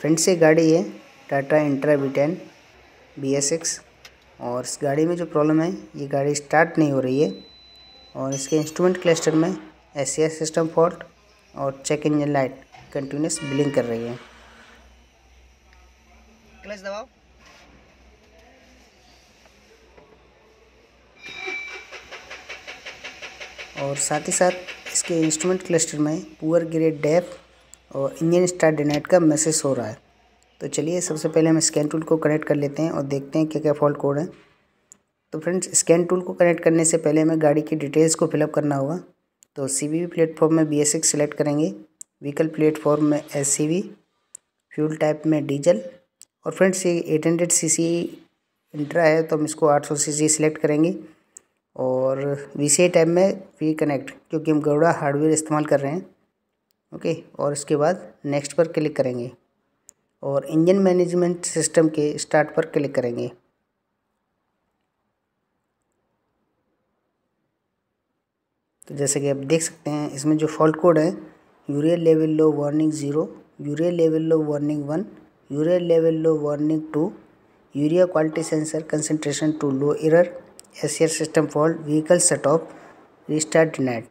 friends ये गाड़ी है Tata intra B ten B S X और इस गाड़ी में जो प्रॉब्लम है ये गाड़ी स्टार्ट नहीं हो रही है और इसके इंस्ट्रूमेंट क्लस्टर में एस सिस्टम फॉल्ट और check engine light continuous blink कर रही है क्लच दबाओ और साथ ही साथ इसके इंस्ट्रूमेंट क्लस्टर में पुअर ग्रेड डेफ और इंजन स्टार्ट डिनाइट का मैसेज हो रहा है तो चलिए सबसे पहले हम स्कैन टूल को कनेक्ट कर लेते हैं और देखते हैं क्या क्या फॉल्ट कोड है तो फ्रेंड्स स्कैन टूल को कनेक्ट करने से पहले हमें गाड़ी की डिटेल्स को फिलअप करना होगा तो सी बी प्लेटफॉर्म में बी एस एक्स सेलेक्ट करेंगे व्हीकल प्लेटफॉर्म में S C V fuel type में डीजल और फ्रेंड्स ये eight hundred C C intra है तो हम इसको आठ सौ सी सी सिलेक्ट करेंगे और वी सी टाइप में वी कनेक्ट क्योंकि हम गौड़ा हार्डवेयर इस्तेमाल कर रहे हैं ओके और इसके बाद नेक्स्ट पर क्लिक करेंगे और इंजन मैनेजमेंट सिस्टम के स्टार्ट पर क्लिक करेंगे तो जैसे कि आप देख सकते हैं इसमें जो फॉल्ट कोड है urea level low warning zero urea level low warning one urea level low warning two urea quality sensor concentration too low error SCR system fault vehicle set off restart denied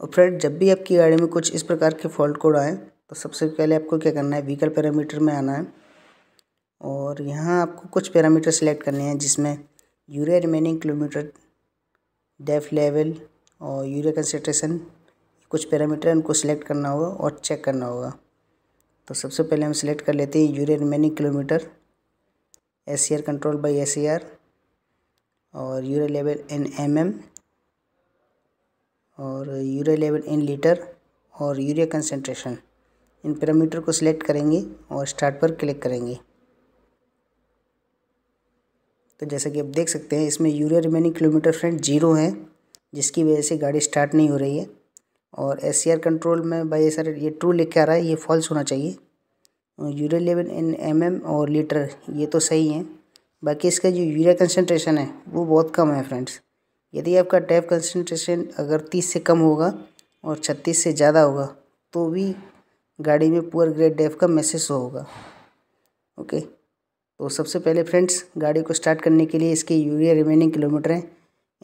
और friend जब भी आपकी गाड़ी में कुछ इस प्रकार के फॉल्ट कोड आए तो सबसे पहले आपको क्या करना है व्हीकल पैरामीटर में आना है और यहाँ आपको कुछ पैरामीटर सेलेक्ट करने हैं जिसमें urea remaining kilometre DEF level और यूरिया कंसेंट्रेशन कुछ पैरामीटर उनको सिलेक्ट करना होगा और चेक करना होगा तो सबसे पहले हम सिलेक्ट कर लेते हैं urea remaining kilometre S control by S और यूरिया लेवल इन एम और यूरिया लेवल इन लीटर और यूरिया कंसनट्रेशन इन पैरामीटर को सिलेक्ट करेंगे और स्टार्ट पर क्लिक करेंगे तो जैसा कि आप देख सकते हैं इसमें urea remaining kilometre friend zero है जिसकी वजह से गाड़ी स्टार्ट नहीं हो रही है और एस कंट्रोल में भाई सर ये ट्रू लिख के आ रहा है ये फॉल्स होना चाहिए urea level in M M और लीटर ये तो सही है बाकी इसका जो यूरिया कंसनट्रेशन है वो बहुत कम है फ्रेंड्स यदि आपका डैप कंसनट्रेशन अगर तीस से कम होगा और छत्तीस से ज़्यादा होगा तो भी गाड़ी में पुअर ग्रेड डैप का मैसेज होगा ओके तो सबसे पहले फ्रेंड्स गाड़ी को स्टार्ट करने के लिए इसके यूरिया रिमेनिंग किलोमीटर हैं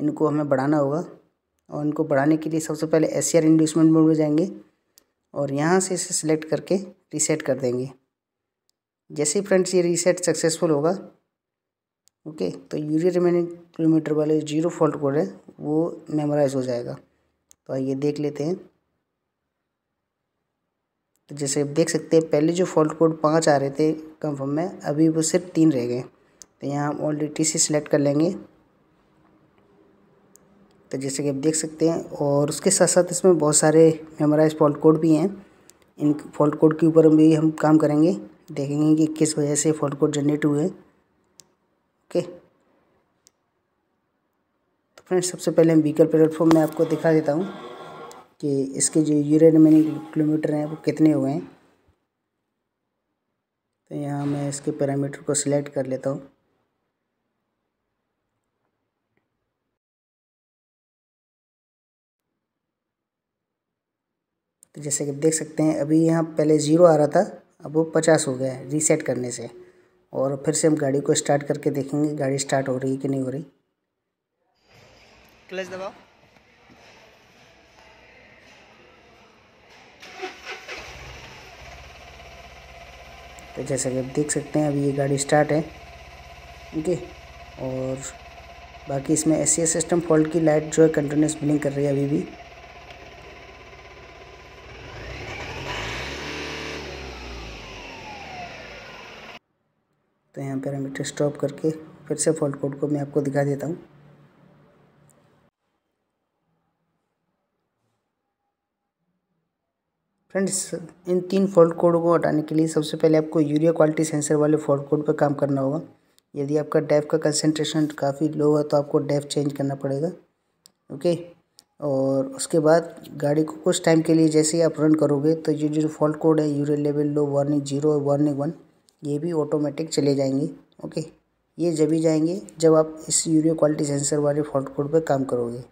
इनको हमें बढ़ाना होगा और इनको बढ़ाने के लिए सबसे पहले एस सी इंड्यूसमेंट मोड में जाएंगे और यहाँ से इसे सिलेक्ट करके रीसेट कर देंगे जैसे ही फ्रेंड्स ये रीसेट सक्सेसफुल होगा ओके तो यूरिया रिमेनिंग किलोमीटर वाले जीरो फॉल्ट कोड है वो मेमोराइज हो जाएगा तो आइए देख लेते हैं तो जैसे आप देख सकते हैं पहले जो फॉल्ट कोड पाँच आ रहे थे कंफर्म में अभी वो सिर्फ तीन रह गए तो यहाँ हम ऑलरेडी टी सी सेलेक्ट कर लेंगे तो जैसे कि आप देख सकते हैं और उसके साथ साथ इसमें बहुत सारे मेमोराइज फॉल्ट कोड भी हैं इन फॉल्ट कोड के ऊपर भी हम काम करेंगे देखेंगे कि किस वजह से फॉल्ट कोड जनरेट हुए हैं ओके तो फ्रेंड्स सबसे पहले हम व्हीकल प्लेटफॉर्म में आपको दिखा देता हूँ कि इसके जो यूरे मैंने किलोमीटर हैं वो कितने हुए हैं तो यहाँ मैं इसके पैरामीटर को सिलेक्ट कर लेता हूँ तो जैसे कि देख सकते हैं अभी यहाँ पहले ज़ीरो आ रहा था अब वो पचास हो गया है रीसेट करने से और फिर से हम गाड़ी को स्टार्ट करके देखेंगे गाड़ी स्टार्ट हो रही है कि नहीं हो रही क्लच दबाओ तो जैसा कि आप देख सकते हैं अभी ये गाड़ी स्टार्ट है ओके और बाकी इसमें एस सिस्टम फॉल्ट की लाइट जो है कंटिन्यूस बिलिंग कर रही है अभी भी तो यहाँ पैरामीटर स्टॉप करके फिर से फॉल्ट कोड को मैं आपको दिखा देता हूँ फ्रेंड्स इन तीन फॉल्ट कोड को हटाने के लिए सबसे पहले आपको यूरिया क्वालिटी सेंसर वाले फॉल्ट कोड पर काम करना होगा यदि आपका डैफ का कंसेंट्रेशन काफ़ी लो है तो आपको डैफ चेंज करना पड़ेगा ओके और उसके बाद गाड़ी को कुछ टाइम के लिए जैसे ही आप रन करोगे तो ये जो फॉल्ट कोड है urea level low warning zero और वार्निंग वन ये भी ऑटोमेटिक चले जाएंगे ओके ये जब ही जाएंगे जब आप इस यूरियो क्वालिटी सेंसर वाले फॉल्ट कोड पर काम करोगे